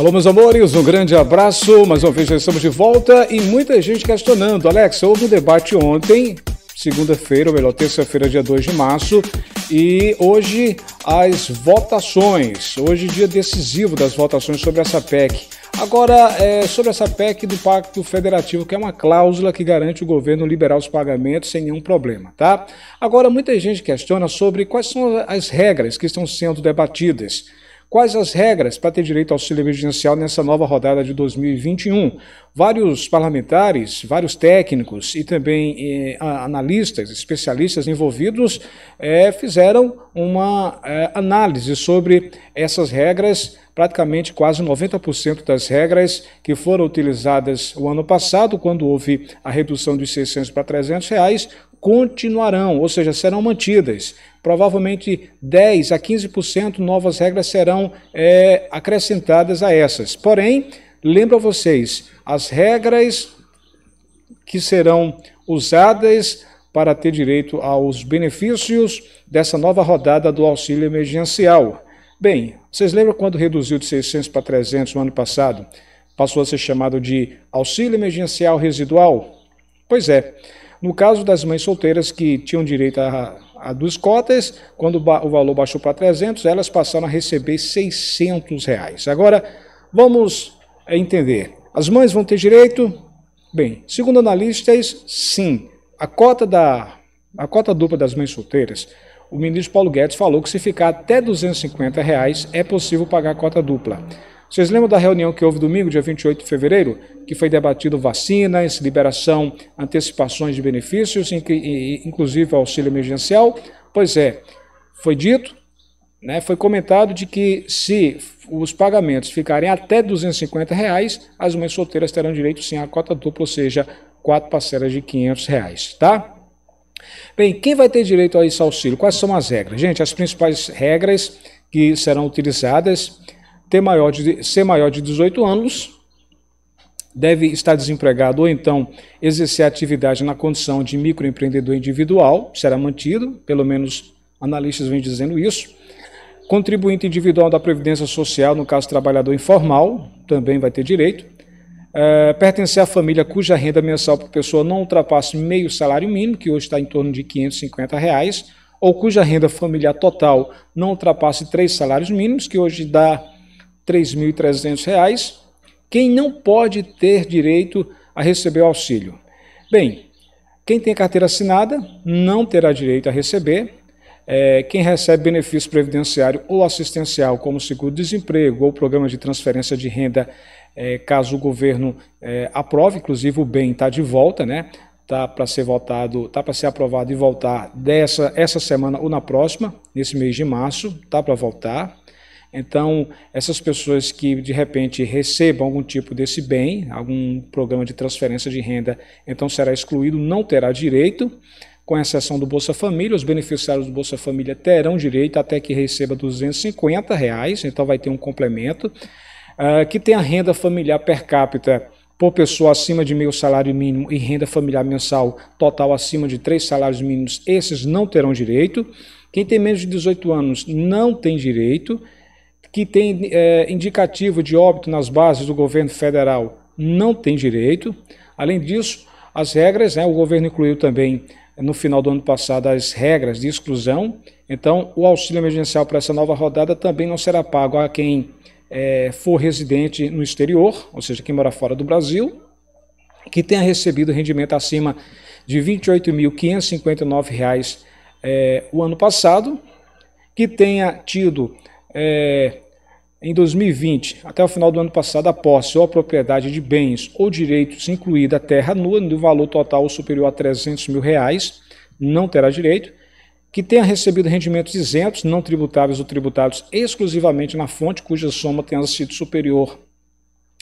Alô, meus amores, um grande abraço. Mais uma vez já estamos de volta e muita gente questionando. Alex, houve um debate ontem, segunda-feira, ou melhor, terça-feira, dia 2 de março, e hoje as votações. Hoje, dia decisivo das votações sobre essa PEC. Agora, é sobre essa PEC do Pacto Federativo, que é uma cláusula que garante o governo liberar os pagamentos sem nenhum problema, tá? Agora, muita gente questiona sobre quais são as regras que estão sendo debatidas. Quais as regras para ter direito ao auxílio emergencial nessa nova rodada de 2021? Vários parlamentares, vários técnicos e também eh, analistas, especialistas envolvidos eh, fizeram uma eh, análise sobre essas regras praticamente quase 90% das regras que foram utilizadas o ano passado, quando houve a redução de 600 para 300 reais, continuarão, ou seja, serão mantidas. Provavelmente 10 a 15% novas regras serão é, acrescentadas a essas. Porém, lembro a vocês, as regras que serão usadas para ter direito aos benefícios dessa nova rodada do auxílio emergencial. Bem, vocês lembram quando reduziu de 600 para 300 no ano passado? Passou a ser chamado de auxílio emergencial residual? Pois é. No caso das mães solteiras que tinham direito a, a duas cotas, quando o valor baixou para 300, elas passaram a receber 600 reais. Agora, vamos eh, entender. As mães vão ter direito? Bem, segundo analistas, sim. A cota, da, a cota dupla das mães solteiras, o ministro Paulo Guedes falou que se ficar até 250 reais, é possível pagar a cota dupla. Vocês lembram da reunião que houve domingo, dia 28 de fevereiro, que foi debatido vacinas, liberação, antecipações de benefícios, inclusive auxílio emergencial? Pois é, foi dito, né, foi comentado de que se os pagamentos ficarem até 250 reais, as mães solteiras terão direito sim à cota dupla, ou seja, quatro parcelas de 500 reais, tá? Bem, quem vai ter direito a esse auxílio? Quais são as regras? Gente, as principais regras que serão utilizadas ter maior de, ser maior de 18 anos, deve estar desempregado ou então exercer atividade na condição de microempreendedor individual, será mantido, pelo menos analistas vêm dizendo isso. Contribuinte individual da Previdência Social, no caso trabalhador informal, também vai ter direito. É, pertencer à família cuja renda mensal por pessoa não ultrapasse meio salário mínimo, que hoje está em torno de 550 reais, ou cuja renda familiar total não ultrapasse três salários mínimos, que hoje dá 3.300 reais, quem não pode ter direito a receber o auxílio? Bem, quem tem carteira assinada não terá direito a receber. É, quem recebe benefício previdenciário ou assistencial, como seguro-desemprego ou programa de transferência de renda, é, caso o governo é, aprove, inclusive o bem está de volta, né? Está para ser votado, está para ser aprovado e voltar dessa essa semana ou na próxima, nesse mês de março, está para voltar. Então, essas pessoas que de repente recebam algum tipo desse bem, algum programa de transferência de renda, então será excluído, não terá direito, com exceção do Bolsa Família. Os beneficiários do Bolsa Família terão direito até que receba R$ 250, reais, então vai ter um complemento. Uh, que tem a renda familiar per capita por pessoa acima de meio salário mínimo e renda familiar mensal total acima de três salários mínimos, esses não terão direito. Quem tem menos de 18 anos não tem direito que tem é, indicativo de óbito nas bases do governo federal não tem direito. Além disso, as regras, né, o governo incluiu também é, no final do ano passado as regras de exclusão. Então, o auxílio emergencial para essa nova rodada também não será pago a quem é, for residente no exterior, ou seja, quem mora fora do Brasil, que tenha recebido rendimento acima de R$ 28.559 é, o ano passado, que tenha tido é, em 2020, até o final do ano passado, a posse ou a propriedade de bens ou direitos, incluída a terra nua, no valor total superior a 300 mil reais, não terá direito, que tenha recebido rendimentos isentos, não tributáveis ou tributados exclusivamente na fonte, cuja soma tenha sido superior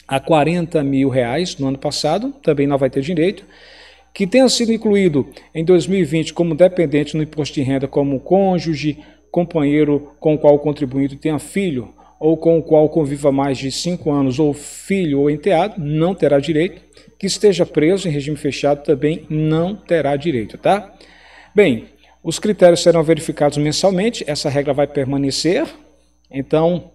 a 40 mil reais no ano passado, também não vai ter direito, que tenha sido incluído em 2020 como dependente no imposto de renda como cônjuge, companheiro com o qual o contribuinte tenha filho ou com o qual conviva mais de cinco anos, ou filho ou enteado, não terá direito. Que esteja preso em regime fechado também não terá direito, tá? Bem, os critérios serão verificados mensalmente, essa regra vai permanecer. Então,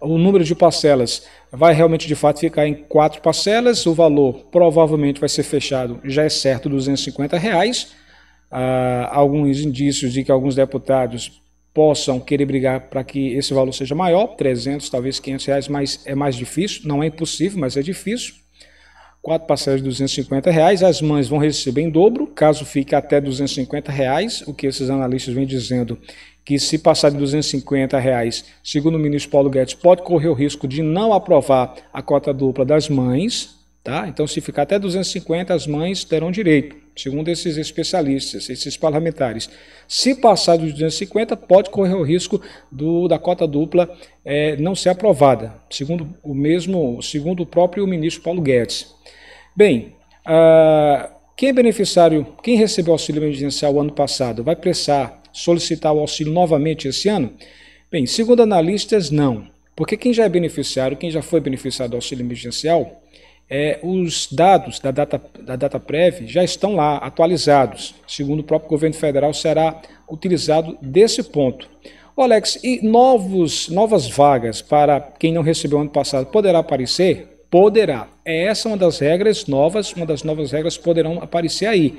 o número de parcelas vai realmente de fato ficar em quatro parcelas, o valor provavelmente vai ser fechado, já é certo, R$ 250. Reais ah, alguns indícios de que alguns deputados possam querer brigar para que esse valor seja maior, 300, talvez 500 reais, mas é mais difícil, não é impossível, mas é difícil. Quatro parcelas de 250 reais, as mães vão receber em dobro, caso fique até 250 reais, o que esses analistas vêm dizendo que se passar de 250 reais, segundo o ministro Paulo Guedes, pode correr o risco de não aprovar a cota dupla das mães, Tá? Então, se ficar até 250, as mães terão direito, segundo esses especialistas, esses parlamentares. Se passar dos 250, pode correr o risco do, da cota dupla é, não ser aprovada, segundo o mesmo, segundo o próprio ministro Paulo Guedes. Bem, ah, quem é beneficiário, quem recebeu auxílio emergencial ano passado, vai precisar solicitar o auxílio novamente esse ano? Bem, segundo analistas, não. Porque quem já é beneficiário, quem já foi beneficiado do auxílio emergencial, é, os dados da data da prévia já estão lá atualizados. Segundo o próprio governo federal, será utilizado desse ponto. O Alex, e novos, novas vagas para quem não recebeu ano passado poderá aparecer? Poderá. É essa uma das regras novas, uma das novas regras poderão aparecer aí.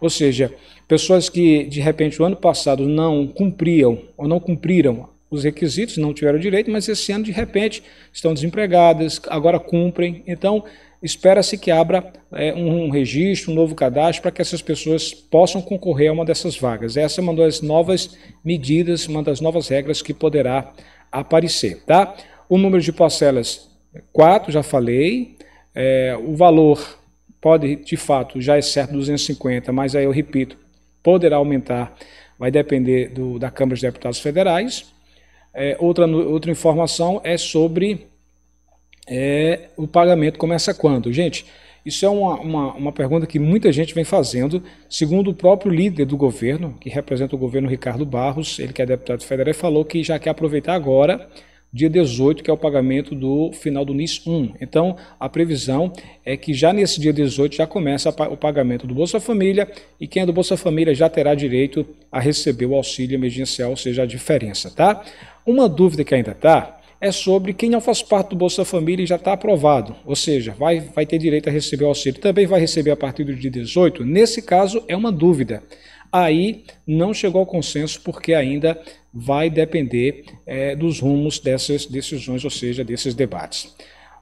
Ou seja, pessoas que de repente o ano passado não cumpriam ou não cumpriram os requisitos, não tiveram direito, mas esse ano de repente estão desempregadas, agora cumprem. Então, espera-se que abra é, um registro, um novo cadastro, para que essas pessoas possam concorrer a uma dessas vagas. Essa é uma das novas medidas, uma das novas regras que poderá aparecer. Tá? O número de parcelas, 4, já falei. É, o valor pode, de fato, já é certo 250, mas aí eu repito, poderá aumentar, vai depender do, da Câmara dos Deputados Federais. É, outra, outra informação é sobre é, o pagamento começa quando? Gente, isso é uma, uma, uma, pergunta que muita gente vem fazendo, segundo o próprio líder do governo, que representa o governo Ricardo Barros, ele que é deputado federal, falou que já quer aproveitar agora, dia 18, que é o pagamento do final do NIS 1. Então, a previsão é que já nesse dia 18 já começa o pagamento do Bolsa Família e quem é do Bolsa Família já terá direito a receber o auxílio emergencial, ou seja, a diferença, tá? Uma dúvida que ainda está, é sobre quem não faz parte do Bolsa Família e já está aprovado, ou seja, vai, vai ter direito a receber o auxílio. Também vai receber a partir do dia 18? Nesse caso, é uma dúvida. Aí não chegou ao consenso porque ainda vai depender é, dos rumos dessas decisões, ou seja, desses debates.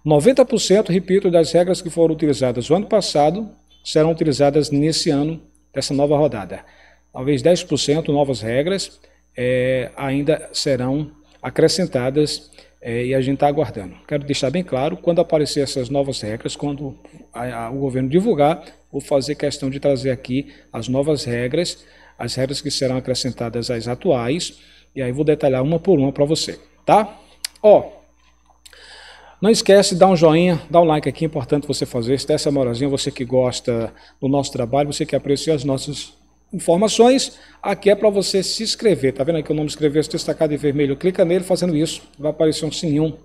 90%, repito, das regras que foram utilizadas no ano passado serão utilizadas nesse ano, dessa nova rodada. Talvez 10% novas regras é, ainda serão acrescentadas é, e a gente está aguardando. Quero deixar bem claro, quando aparecer essas novas regras, quando a, a, o governo divulgar, vou fazer questão de trazer aqui as novas regras, as regras que serão acrescentadas às atuais, e aí vou detalhar uma por uma para você, tá? Ó, não esquece de dar um joinha, dar um like aqui, é importante você fazer isso, dessa moralzinha, você que gosta do nosso trabalho, você que aprecia as nossas informações. Aqui é para você se inscrever. Tá vendo aqui o nome inscrever-se destacado tá em vermelho? Clica nele, fazendo isso, vai aparecer um sininho.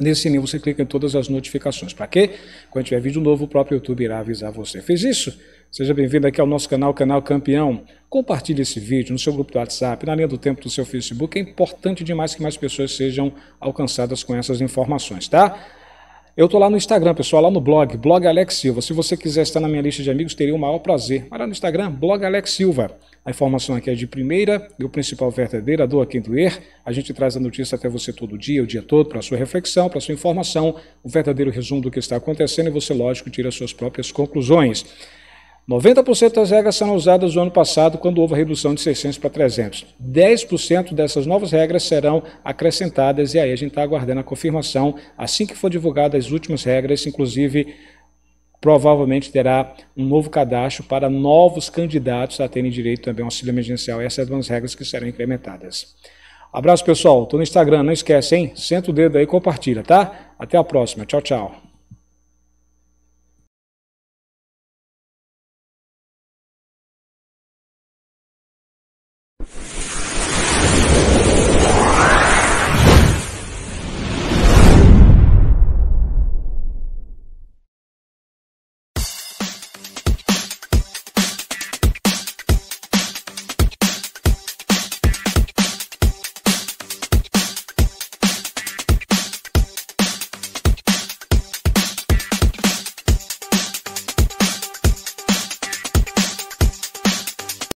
Nesse sininho você clica em todas as notificações. Para quê? Quando tiver vídeo novo, o próprio YouTube irá avisar você. Fez isso? Seja bem-vindo aqui ao nosso canal, Canal Campeão. Compartilhe esse vídeo no seu grupo do WhatsApp, na linha do tempo do seu Facebook. É importante demais que mais pessoas sejam alcançadas com essas informações, tá? Eu estou lá no Instagram, pessoal, lá no blog, blog Alex Silva. Se você quiser estar na minha lista de amigos, teria o maior prazer. Mas lá no Instagram, blog Alex Silva. A informação aqui é de primeira e o principal a dor aqui doer. A gente traz a notícia até você todo dia, o dia todo, para sua reflexão, para sua informação, o verdadeiro resumo do que está acontecendo e você, lógico, tira suas próprias conclusões. 90% das regras serão usadas no ano passado, quando houve a redução de 600 para 300. 10% dessas novas regras serão acrescentadas, e aí a gente está aguardando a confirmação. Assim que for divulgadas as últimas regras, inclusive, provavelmente terá um novo cadastro para novos candidatos a terem direito também ao auxílio emergencial. Essas são as regras que serão incrementadas. Abraço, pessoal. Estou no Instagram, não esquece, hein? Senta o dedo aí e compartilha, tá? Até a próxima. Tchau, tchau.